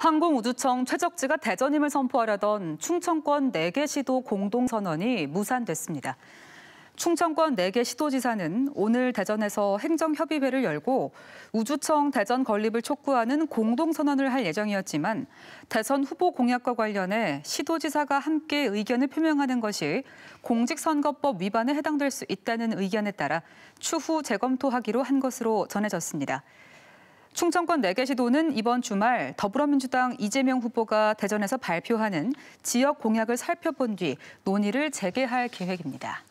항공우주청 최적지가 대전임을 선포하려던 충청권 4개 시도 공동선언이 무산됐습니다. 충청권 4개 시도지사는 오늘 대전에서 행정협의회를 열고 우주청 대전 건립을 촉구하는 공동선언을 할 예정이었지만 대선 후보 공약과 관련해 시도지사가 함께 의견을 표명하는 것이 공직선거법 위반에 해당될 수 있다는 의견에 따라 추후 재검토하기로 한 것으로 전해졌습니다. 충청권 4개 시도는 이번 주말 더불어민주당 이재명 후보가 대전에서 발표하는 지역 공약을 살펴본 뒤 논의를 재개할 계획입니다.